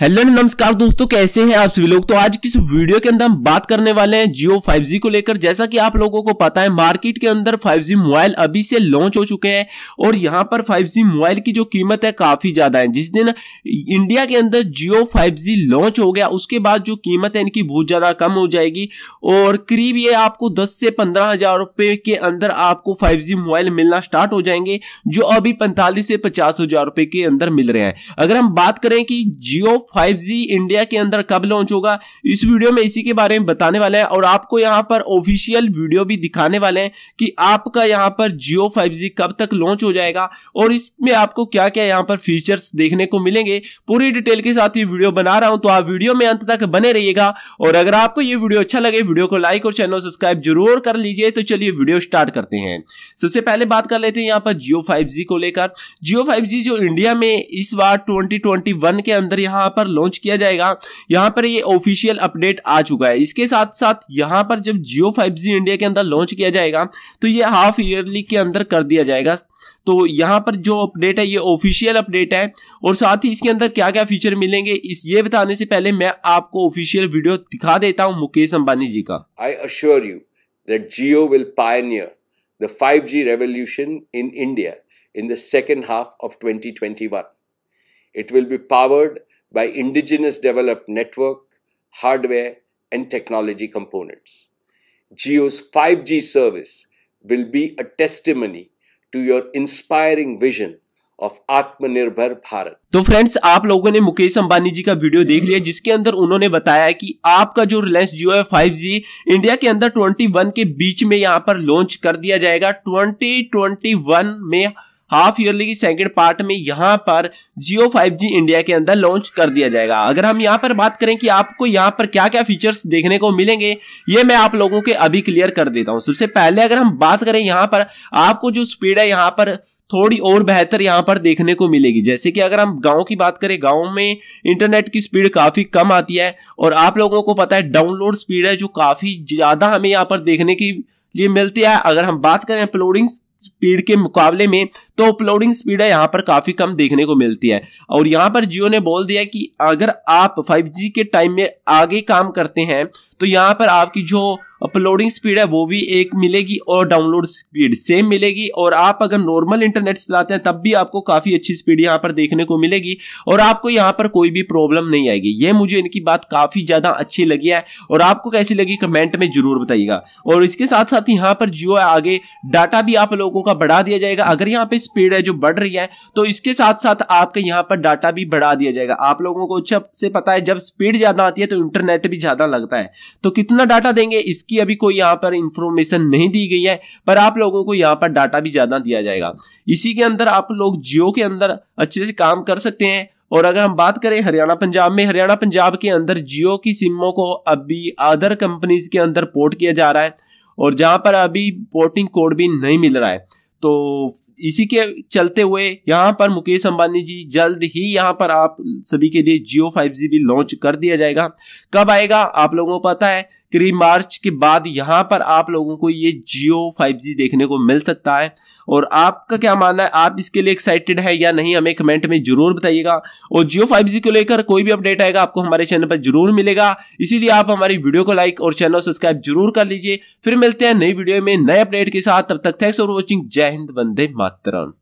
Hello नमस्कार दोस्तों कैसे हैं आप सभी लोग तो आज किस वीडियो के अंदर हम बात करने वाले हैं जियो 5G को लेकर जैसा कि आप लोगों को पता है मार्केट के अंदर 5G मोबाइल अभी से लॉन्च हो चुके हैं और यहां पर 5G मोबाइल की जो कीमत है काफी ज्यादा है जिस दिन इंडिया के अंदर जियो 5G लॉन्च हो गया उसके बाद जो कीमत है इनकी बहुत ज्यादा कम हो जाएगी और करीब ये आपको दस से पंद्रह हजार रुपए के अंदर आपको फाइव मोबाइल मिलना स्टार्ट हो जाएंगे जो अभी पैंतालीस से पचास हजार रुपए के अंदर मिल रहे हैं अगर हम बात करें कि जियो फाइव इंडिया के अंदर कब लॉन्च होगा इस वीडियो में इसी के बारे में बताने वाले हैं और आपको यहाँ पर ऑफिशियल वीडियो भी दिखाने वाले हैं कि आपका यहाँ पर जियो फाइव कब तक लॉन्च हो जाएगा और इसमें आपको क्या क्या यहाँ पर फीचर्स देखने को मिलेंगे पूरी डिटेल के साथ ये वीडियो बना रहा हूँ तो आप वीडियो में अंत तक बने रहिएगा और अगर आपको ये वीडियो अच्छा लगे वीडियो को लाइक और चैनल सब्सक्राइब जरूर कर लीजिए तो चलिए वीडियो स्टार्ट करते हैं सबसे पहले बात कर लेते हैं यहाँ पर जियो फाइव को लेकर जियो फाइव जो इंडिया में इस बार ट्वेंटी के अंदर यहाँ पर लॉन्च किया जाएगा यहाँ पर ये ऑफिशियल अपडेट आ चुका है इसके साथ साथ यहाँ पर जब जियो फाइव इंडिया के अंदर लॉन्च किया जाएगा तो ये हाफ ईयरली के अंदर कर दिया जाएगा तो यहाँ पर जो अपडेट है ये ऑफिशियल अपडेट है और साथ ही इसके अंदर क्या क्या फीचर मिलेंगे इस ये बताने से पहले मैं आपको ऑफिशियल वीडियो दिखा देता हूँ मुकेश अंबानी जी का I assure you that Jio will pioneer the 5G revolution in India in the second half of 2021. It will be powered by indigenous developed network, hardware, and technology components. Geo's 5G service will be a testimony to your inspiring vision of Atmanirbhar Bharat तो friends आप लोगों ने मुकेश अंबानी जी का video देख लिया जिसके अंदर उन्होंने बताया कि आपका जो रिलायंस जियो है 5G इंडिया के अंदर 21 के बीच में यहां पर लॉन्च कर दिया जाएगा 2021 में हाफ ईयरली की सेकंड पार्ट में यहाँ पर जियो 5G इंडिया के अंदर लॉन्च कर दिया जाएगा अगर हम यहाँ पर बात करें कि आपको यहाँ पर क्या क्या फीचर्स देखने को मिलेंगे ये मैं आप लोगों के अभी क्लियर कर देता हूँ सबसे पहले अगर हम बात करें यहाँ पर आपको जो स्पीड है यहाँ पर थोड़ी और बेहतर यहाँ पर देखने को मिलेगी जैसे कि अगर हम गांव की बात करें गांव में इंटरनेट की स्पीड काफ़ी कम आती है और आप लोगों को पता है डाउनलोड स्पीड है जो काफ़ी ज़्यादा हमें यहाँ पर देखने की लिए मिलती है अगर हम बात करें अपलोडिंग स्पीड के मुकाबले में तो अपलोडिंग स्पीड है यहाँ पर काफ़ी कम देखने को मिलती है और यहाँ पर जियो ने बोल दिया कि अगर आप 5G के टाइम में आगे काम करते हैं तो यहाँ पर आपकी जो अपलोडिंग स्पीड है वो भी एक मिलेगी और डाउनलोड स्पीड सेम मिलेगी और आप अगर नॉर्मल इंटरनेट चलाते हैं तब भी आपको काफ़ी अच्छी स्पीड यहाँ पर देखने को मिलेगी और आपको यहाँ पर कोई भी प्रॉब्लम नहीं आएगी ये मुझे इनकी बात काफ़ी ज़्यादा अच्छी लगी है और आपको कैसी लगी कमेंट में ज़रूर बताइएगा और इसके साथ साथ यहाँ पर जियो आगे डाटा भी आप लोगों का आपका बढ़ा दिया जाएगा अगर यहाँ पे स्पीड है जो बढ़ रही है तो इसके साथ साथ आपके यहाँ पर डाटा भी बढ़ा दिया जाएगा आप लोगों को अच्छा से पता है जब स्पीड ज्यादा आती है तो इंटरनेट भी ज्यादा लगता है तो कितना डाटा देंगे इसकी अभी कोई यहाँ पर इंफॉर्मेशन नहीं दी गई है पर आप लोगों को यहाँ पर डाटा भी ज्यादा दिया जाएगा इसी के अंदर आप लोग जियो के अंदर अच्छे से काम कर सकते हैं और अगर हम बात करें हरियाणा पंजाब में हरियाणा पंजाब के अंदर जियो की सिमों को अभी अदर कंपनीज के अंदर पोर्ट किया जा रहा है और जहां पर अभी पोर्टिंग कोड भी नहीं मिल रहा है तो इसी के चलते हुए यहाँ पर मुकेश अंबानी जी जल्द ही यहाँ पर आप सभी के लिए जियो फाइव जी भी लॉन्च कर दिया जाएगा कब आएगा आप लोगों को पता है करीब मार्च के बाद यहां पर आप लोगों को ये जियो जी देखने को मिल सकता है और आपका क्या मानना है आप इसके लिए एक्साइटेड है या नहीं हमें कमेंट में जरूर बताइएगा और जियो जी को लेकर कोई भी अपडेट आएगा आपको हमारे चैनल पर जरूर मिलेगा इसीलिए आप हमारी वीडियो को लाइक और चैनल सब्सक्राइब जरूर कर लीजिए फिर मिलते हैं नई वीडियो में नए अपडेट के साथ तब तक थैंक्स फॉर वॉचिंग जय हिंद वंदे मातरम